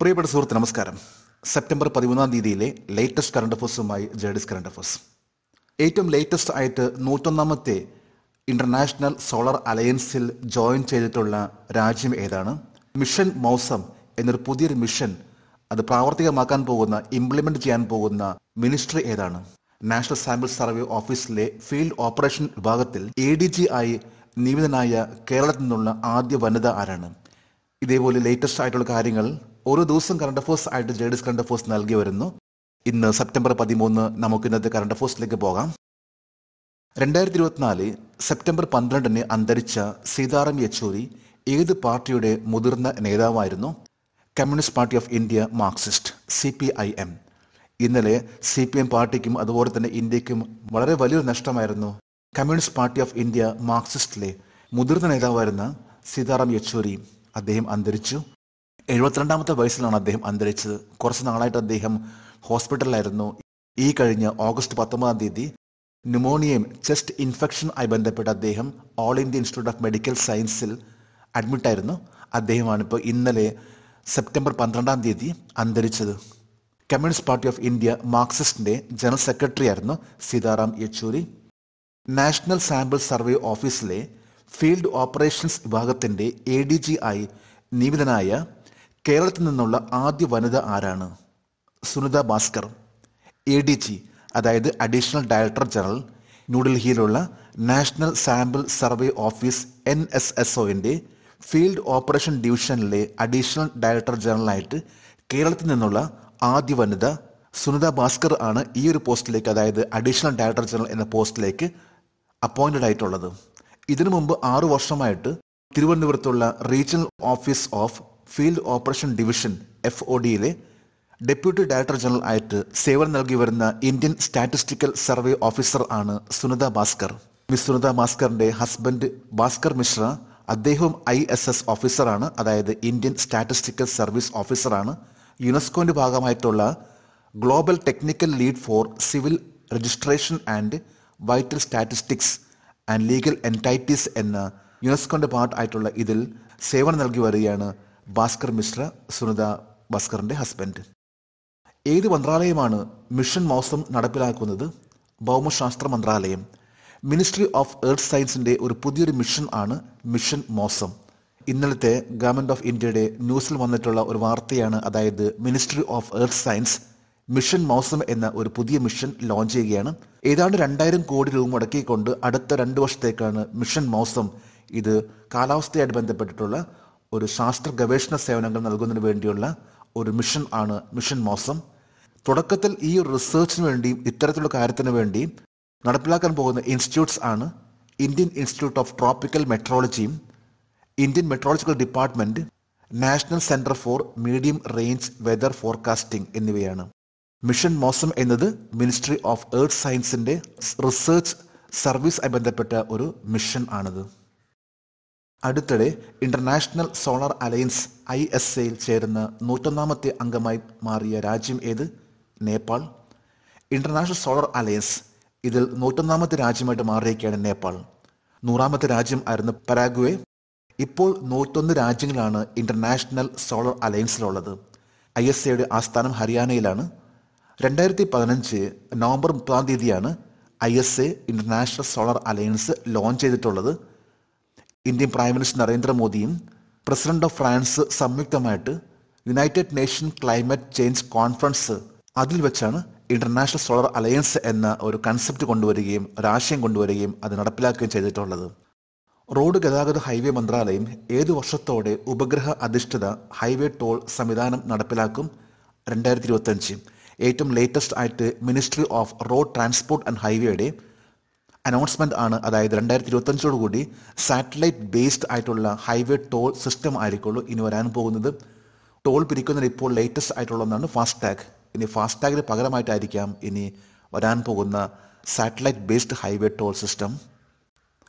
പ്രിയപ്പെട്ട സുഹൃത്ത് നമസ്കാരം സെപ്റ്റംബർ പതിമൂന്നാം തീയതിയിലെ ലേറ്റസ്റ്റ് കറണ്ട് അഫേഴ്സുമായി ജേഡിസ് കറണ്ട് അഫേഴ്സ് ഏറ്റവും ലേറ്റസ്റ്റ് ആയിട്ട് നൂറ്റൊന്നാമത്തെ ഇന്റർനാഷണൽ സോളാർ അലയൻസിൽ ജോയിൻ ചെയ്തിട്ടുള്ള രാജ്യം ഏതാണ് മിഷൻ മൗസം എന്നൊരു പുതിയൊരു മിഷൻ അത് പ്രാവർത്തികമാക്കാൻ പോകുന്ന ഇംപ്ലിമെന്റ് ചെയ്യാൻ പോകുന്ന മിനിസ്ട്രി ഏതാണ് നാഷണൽ സാമ്പിൾ സർവേ ഓഫീസിലെ ഫീൽഡ് ഓപ്പറേഷൻ വിഭാഗത്തിൽ എ ഡി ജി ആയി നിയമിതനായ കേരളത്തിൽ നിന്നുള്ള ആദ്യ വനിത ആരാണ് ഇതേപോലെ ലേറ്റസ്റ്റ് ആയിട്ടുള്ള കാര്യങ്ങൾ ഓരോ ദിവസം കറണ്ട് അഫേഴ്സ് ആയിട്ട് ജേഡിസ് കറണ്ട് അഫേഴ്സ് നൽകി വരുന്നു ഇന്ന് സെപ്റ്റംബർ പതിമൂന്ന് നമുക്ക് ഇന്നത്തെ കറണ്ട് അഫേഴ്സിലേക്ക് പോകാം രണ്ടായിരത്തി ഇരുപത്തിനാല് സെപ്റ്റംബർ പന്ത്രണ്ടിന് അന്തരിച്ച സീതാറാം യെച്ചൂരി ഏത് പാർട്ടിയുടെ മുതിർന്ന നേതാവായിരുന്നു communist party of India Marxist C P I M ഇന്നലെ സി പി എം പാർട്ടിക്കും അതുപോലെ തന്നെ ഇന്ത്യക്കും വളരെ വലിയൊരു നഷ്ടമായിരുന്നു കമ്മ്യൂണിസ്റ്റ് പാർട്ടി ഓഫ് ഇന്ത്യ മാർക്സിസ്റ്റിലെ മുതിർന്ന നേതാവായിരുന്ന സീതാറാം യെച്ചൂരി അദ്ദേഹം അന്തരിച്ചു എഴുപത്തിരണ്ടാമത്തെ വയസ്സിലാണ് അദ്ദേഹം അന്തരിച്ചത് കുറച്ച് നാളായിട്ട് അദ്ദേഹം ഹോസ്പിറ്റലിലായിരുന്നു ഈ കഴിഞ്ഞ ഓഗസ്റ്റ് പത്തൊമ്പതാം തീയതി ന്യൂമോണിയയും ചെസ്റ്റ് ഇൻഫെക്ഷൻ ആയി ബന്ധപ്പെട്ട് അദ്ദേഹം all India institute of medical സയൻസിൽ അഡ്മിറ്റായിരുന്നു അദ്ദേഹമാണ് ഇപ്പോൾ ഇന്നലെ സെപ്റ്റംബർ പന്ത്രണ്ടാം തീയതി അന്തരിച്ചത് കമ്മ്യൂണിസ്റ്റ് പാർട്ടി ഓഫ് ഇന്ത്യ മാർക്സിസ്റ്റിന്റെ ജനറൽ സെക്രട്ടറി ആയിരുന്നു Sitaram Yechury national sample survey ഓഫീസിലെ ഫീൽഡ് ഓപ്പറേഷൻസ് വിഭാഗത്തിന്റെ എ ഡി ജി ആയി നിയമിതനായ കേരളത്തിൽ നിന്നുള്ള ആദ്യ വനിത ആരാണ് Sunita Bhaskar A D G അതായത് അഡീഷണൽ ഡയറക്ടർ ജനറൽ ന്യൂഡൽഹിയിലുള്ള national sample survey office N S S ഒൻ്റെ ഫീൽഡ് ഓപ്പറേഷൻ ഡിവിഷനിലെ അഡീഷണൽ ഡയറക്ടർ ജനറലായിട്ട് കേരളത്തിൽ നിന്നുള്ള ആദ്യ വനിത സുനിത ഭാസ്കർ ആണ് ഈ ഒരു പോസ്റ്റിലേക്ക് അതായത് അഡീഷണൽ ഡയറക്ടർ ജനറൽ എന്ന പോസ്റ്റിലേക്ക് അപ്പോയിൻറ്റഡ് ആയിട്ടുള്ളത് ഇതിനു മുമ്പ് ആറു വർഷമായിട്ട് തിരുവനന്തപുരത്തുള്ള regional office of field operation division F O ഡിയിലെ ഡെപ്യൂട്ടി ഡയറക്ടർ ജനറൽ ആയിട്ട് സേവനം നൽകി വരുന്ന ഇന്ത്യൻ സ്റ്റാറ്റിസ്റ്റിക്കൽ സർവേ ഓഫീസർ ആണ് സുനിത ഭാസ്കർ മിസ് സുനിത ഭാസ്കറിന്റെ ഹസ്ബൻഡ് ഭാസ്കർ മിശ്ര അദ്ദേഹവും ഐ എസ് എസ് ഓഫീസറാണ് അതായത് ഇന്ത്യൻ സ്റ്റാറ്റിസ്റ്റിക്കൽ സർവീസ് ഓഫീസറാണ് യുനെസ്കോന്റെ ഭാഗമായിട്ടുള്ള global technical lead for civil registration and vital statistics and legal entities എന്ന യുനെസ്കോന്റെ പാർട്ട് ആയിട്ടുള്ള ഇതിൽ സേവനം നൽകി വരികയാണ് ഭാസ്കർ മിശ്ര സുനിത ഭാസ്കറിന്റെ ഹസ്ബൻഡ് ഏത് മന്ത്രാലയമാണ് മിഷൻ മൗസം നടപ്പിലാക്കുന്നത് ഭൗമശാസ്ത്ര മന്ത്രാലയം മിനിസ്ട്രി ഓഫ് എർത്ത് സയൻസിന്റെ ഒരു പുതിയൊരു മിഷൻ ആണ് മിഷൻ മോസം ഇന്നലത്തെ ഗവൺമെന്റ് ഓഫ് ഇന്ത്യയുടെ ന്യൂസിൽ വന്നിട്ടുള്ള ഒരു വാർത്തയാണ് അതായത് ministry of earth science mission Mausam എന്ന ഒരു പുതിയ മിഷൻ ലോഞ്ച് ചെയ്യുകയാണ് ഏതാണ്ട് രണ്ടായിരം കോടി രൂപ മുടക്കിക്കൊണ്ട് അടുത്ത രണ്ട് വർഷത്തേക്കാണ് മിഷൻ മൗസം ഇത് കാലാവസ്ഥയായിട്ട് ബന്ധപ്പെട്ടിട്ടുള്ള ഒരു ശാസ്ത്ര ഗവേഷണ സേവനങ്ങൾ നൽകുന്നതിന് വേണ്ടിയുള്ള ഒരു മിഷൻ ആണ് മിഷൻ മോസം തുടക്കത്തിൽ ഈ ഒരു റിസർച്ചിന് വേണ്ടിയും ഇത്തരത്തിലുള്ള കാര്യത്തിന് വേണ്ടിയും നടപ്പിലാക്കാൻ പോകുന്ന ഇൻസ്റ്റിറ്റ്യൂട്ട്സ് ആണ് ഇന്ത്യൻ ഇൻസ്റ്റിറ്റ്യൂട്ട് ഓഫ് ട്രോപ്പിക്കൽ മെട്രോളജിയും Indian meteorological department national centre for medium range weather forecasting എന്നിവയാണ് മിഷൻ മോസം എന്നത് മിനിസ്ട്രി ഓഫ് എർത്ത് സയൻസിന്റെ റിസർച്ച് ആയി ബന്ധപ്പെട്ട ഒരു മിഷൻ ആണിത് അടുത്തിടെ international solar alliance I S എയിൽ ചേരുന്ന നൂറ്റൊന്നാമത്തെ അംഗമായി മാറിയ രാജ്യം ഏത് നേപ്പാൾ ഇന്റർനാഷണൽ സോളാർ അലയൻസ് ഇതിൽ നൂറ്റൊന്നാമത്തെ രാജ്യമായിട്ട് മാറിയിരിക്കുകയാണ് നേപ്പാൾ നൂറാമത്തെ രാജ്യം ആയിരുന്നു പരാഗ്വേ ഇപ്പോൾ നൂറ്റൊന്ന് രാജ്യങ്ങളാണ് ഇന്റർനാഷണൽ സോളാർ അലയൻസിലുള്ളത് ഐ എസ് എയുടെ ആസ്ഥാനം ഹരിയാനയിലാണ് രണ്ടായിരത്തി പതിനഞ്ച് നവംബർ മുപ്പതാം തീയതിയാണ് I S A international solar alliance launch ചെയ്തിട്ടുള്ളത് ഇന്ത്യൻ പ്രൈം മിനിസ്റ്റർ നരേന്ദ്രമോദിയും പ്രസിഡന്റ് ഓഫ് ഫ്രാൻസ് സംയുക്തമായിട്ട് United Nation climate change conference അതിൽ വെച്ചാണ് ഇന്റർനാഷണൽ സോളാർ അലയൻസ് എന്ന ഒരു കൺസെപ്റ്റ് കൊണ്ടുവരികയും ഒരാശയം കൊണ്ടുവരികയും അത് നടപ്പിലാക്കുകയും ചെയ്തിട്ടുള്ളത് റോഡ് ഗതാഗത ഹൈവേ മന്ത്രാലയം ഏതു വർഷത്തോടെ ഉപഗ്രഹ അധിഷ്ഠിത ഹൈവേ ടോൾ സംവിധാനം നടപ്പിലാക്കും രണ്ടായിരത്തി ഇരുപത്തഞ്ച് ഏറ്റവും ലേറ്റസ്റ്റ് ആയിട്ട് ministry of road transport and ഹൈവേയുടെ അനൗൺസ്മെന്റ് ആണ് അതായത് രണ്ടായിരത്തി ഇരുപത്തഞ്ചോട് കൂടി സാറ്റലൈറ്റ് ബേസ്ഡ് ആയിട്ടുള്ള ഹൈവേ ടോൾ സിസ്റ്റം ആയിരിക്കുള്ളൂ ഇനി വരാൻ പോകുന്നത് ടോൾ പിരിക്കുന്നതിന് ഇപ്പോൾ ലേറ്റസ്റ്റ് ആയിട്ടുള്ളതാണ് ഫാസ്ടാഗ് ഇനി ഫാസ്ടാഗിന് പകരമായിട്ടായിരിക്കാം ഇനി വരാൻ പോകുന്ന satellite based highway toll system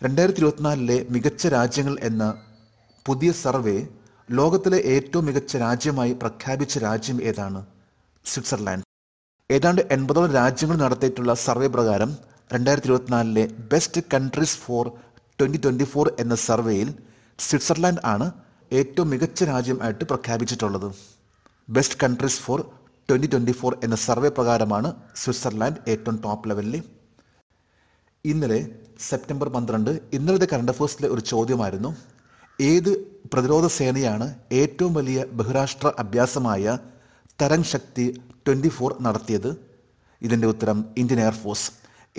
രണ്ടായിരത്തി ഇരുപത്തിനാലിലെ മികച്ച രാജ്യങ്ങൾ എന്ന പുതിയ സർവേ ലോകത്തിലെ ഏറ്റവും മികച്ച രാജ്യമായി പ്രഖ്യാപിച്ച രാജ്യം ഏതാണ് സ്വിറ്റ്സർലാൻഡ് ഏതാണ്ട് എൺപതോളം രാജ്യങ്ങൾ നടത്തിയിട്ടുള്ള സർവേ പ്രകാരം രണ്ടായിരത്തി ഇരുപത്തിനാലിലെ best countries for twenty twenty four എന്ന സർവേയിൽ സ്വിറ്റ്സർലാൻഡ് ആണ് ഏറ്റവും മികച്ച രാജ്യമായിട്ട് പ്രഖ്യാപിച്ചിട്ടുള്ളത് best countries for twenty twenty four എന്ന സർവേ പ്രകാരമാണ് സ്വിറ്റ്സർലാൻഡ് ഏറ്റവും ടോപ്പ് ലെവലിൽ ഇന്നലെ സെപ്റ്റംബർ പന്ത്രണ്ട് ഇന്നലത്തെ കറണ്ട് അഫേഴ്സിലെ ഒരു ചോദ്യമായിരുന്നു ഏത് പ്രതിരോധ സേനയാണ് ഏറ്റവും വലിയ ബഹുരാഷ്ട്ര അഭ്യാസമായ തരംഗ് ശക്തി ട്വൻ്റി ഫോർ നടത്തിയത് ഇതിൻ്റെ ഉത്തരം ഇന്ത്യൻ എയർഫോഴ്സ്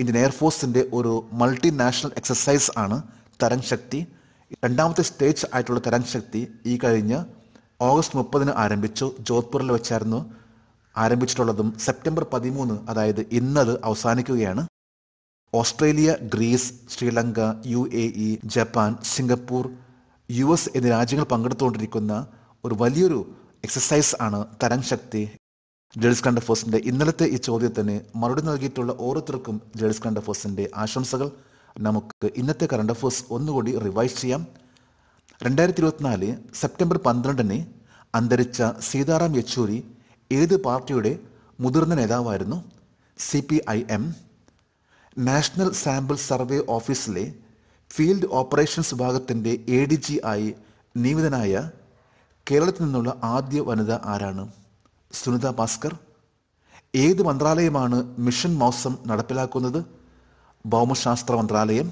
ഇന്ത്യൻ എയർഫോഴ്സിന്റെ ഒരു മൾട്ടിനാഷണൽ എക്സസൈസ് ആണ് തരംഗ് ശക്തി രണ്ടാമത്തെ സ്റ്റേജ് ആയിട്ടുള്ള തരംഗ് ശക്തി ഈ കഴിഞ്ഞ് ഓഗസ്റ്റ് മുപ്പതിന് ആരംഭിച്ചു ജോധ്പൂരിൽ വെച്ചായിരുന്നു ആരംഭിച്ചിട്ടുള്ളതും സെപ്റ്റംബർ പതിമൂന്ന് അതായത് ഇന്നത് അവസാനിക്കുകയാണ് Australia Greece Sri Lanka U A E Japan Singapore U S എന്നീ രാജ്യങ്ങൾ പങ്കെടുത്തുകൊണ്ടിരിക്കുന്ന ഒരു വലിയൊരു എക്സസൈസ് ആണ് തരംഗ് ശക്തി ജേൾസ് കണ്ടഫോസിന്റെ ഇന്നലത്തെ ഈ ചോദ്യത്തിന് മറുപടി നൽകിയിട്ടുള്ള ഓരോരുത്തർക്കും ജേൾസ് കണ്ടഫോസിന്റെ ആശംസകൾ നമുക്ക് ഇന്നത്തെ കറണ്ട് അഫേഴ്സ് ഒന്നുകൂടി റിവൈസ് ചെയ്യാം രണ്ടായിരത്തി ഇരുപത്തിനാല് സെപ്റ്റംബർ പന്ത്രണ്ടിന് അന്തരിച്ച സീതാറാം യെച്ചൂരി ഏത് പാർട്ടിയുടെ മുതിർന്ന നേതാവായിരുന്നു C P I M national sample survey ഓഫീസിലെ ഫീൽഡ് ഓപ്പറേഷൻസ് വിഭാഗത്തിൻ്റെ എ ഡി ജി ആയി നിയമിതനായ കേരളത്തിൽ നിന്നുള്ള ആദ്യ വനിത ആരാണ് സുനിത ഭാസ്കർ ഏത് മന്ത്രാലയമാണ് മിഷൻ മൗസം നടപ്പിലാക്കുന്നത് ഭൗമശാസ്ത്ര മന്ത്രാലയം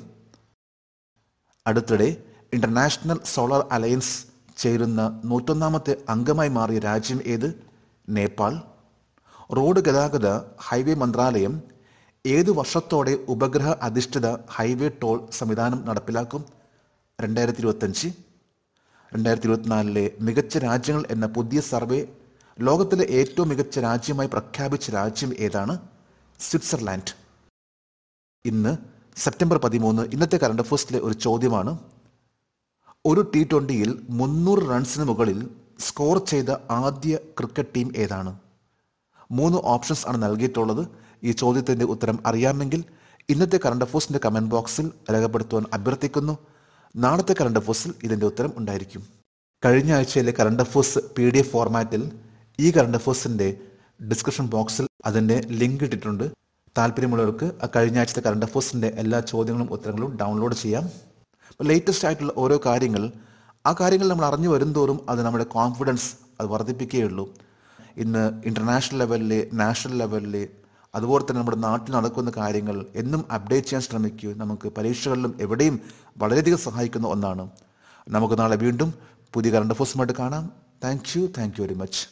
അടുത്തിടെ ഇന്റർനാഷണൽ സോളാർ അലയൻസ് ചേരുന്ന നൂറ്റൊന്നാമത്തെ അംഗമായി മാറിയ രാജ്യം ഏത് നേപ്പാൾ റോഡ് ഗതാഗത ഹൈവേ മന്ത്രാലയം ഏത് വർഷത്തോടെ ഉപഗ്രഹ അധിഷ്ഠിത ഹൈവേ ടോൾ സംവിധാനം നടപ്പിലാക്കും രണ്ടായിരത്തി ഇരുപത്തഞ്ച് രണ്ടായിരത്തി ഇരുപത്തിനാലിലെ മികച്ച രാജ്യങ്ങൾ എന്ന പുതിയ സർവേ ലോകത്തിലെ ഏറ്റവും മികച്ച രാജ്യമായി പ്രഖ്യാപിച്ച രാജ്യം ഏതാണ് സ്വിറ്റ്സർലാൻഡ് ഇന്ന് സെപ്റ്റംബർ പതിമൂന്ന് ഇന്നത്തെ കറണ്ട് അഫേഴ്സിലെ ഒരു ചോദ്യമാണ് ഒരു ടി ട്വൻ്റിയിൽ മുന്നൂറ് റൺസിന് മുകളിൽ സ്കോർ ചെയ്ത ആദ്യ ക്രിക്കറ്റ് ടീം ഏതാണ് മൂന്ന് ഓപ്ഷൻസ് ആണ് നൽകിയിട്ടുള്ളത് ഈ ചോദ്യത്തിൻ്റെ ഉത്തരം അറിയാമെങ്കിൽ ഇന്നത്തെ കറണ്ട് അഫേഴ്സിൻ്റെ കമൻറ്റ് ബോക്സിൽ രേഖപ്പെടുത്തുവാൻ അഭ്യർത്ഥിക്കുന്നു നാളത്തെ കറണ്ട് അഫേഴ്സിൽ ഇതിൻ്റെ ഉത്തരം ഉണ്ടായിരിക്കും കഴിഞ്ഞ ആഴ്ചയിലെ current affairs P D F ഫോർമാറ്റിൽ ഈ കറണ്ട് അഫേഴ്സിൻ്റെ ഡിസ്ക്രിപ്ഷൻ ബോക്സിൽ അതിൻ്റെ ലിങ്ക് ഇട്ടിട്ടുണ്ട് താല്പര്യമുള്ളവർക്ക് ആ കഴിഞ്ഞ ആഴ്ചത്തെ കറണ്ട് അഫേഴ്സിൻ്റെ എല്ലാ ചോദ്യങ്ങളും ഉത്തരങ്ങളും ഡൗൺലോഡ് ചെയ്യാം അപ്പോൾ ലേറ്റസ്റ്റ് ആയിട്ടുള്ള ഓരോ കാര്യങ്ങൾ ആ കാര്യങ്ങൾ നമ്മൾ അറിഞ്ഞു തോറും അത് നമ്മുടെ കോൺഫിഡൻസ് അത് വർദ്ധിപ്പിക്കുകയുള്ളൂ ഇന്ന് ഇൻ്റർനാഷണൽ ലെവലിൽ നാഷണൽ ലെവലിൽ അതുപോലെ തന്നെ നമ്മുടെ നാട്ടിൽ നടക്കുന്ന കാര്യങ്ങൾ എന്നും അപ്ഡേറ്റ് ചെയ്യാൻ ശ്രമിക്കൂ നമുക്ക് പരീക്ഷകളിലും എവിടെയും വളരെയധികം സഹായിക്കുന്ന ഒന്നാണ് നമുക്ക് നാളെ വീണ്ടും പുതിയ കറണ്ട് അഫേഴ്സുമായിട്ട് കാണാം thank you thank you very much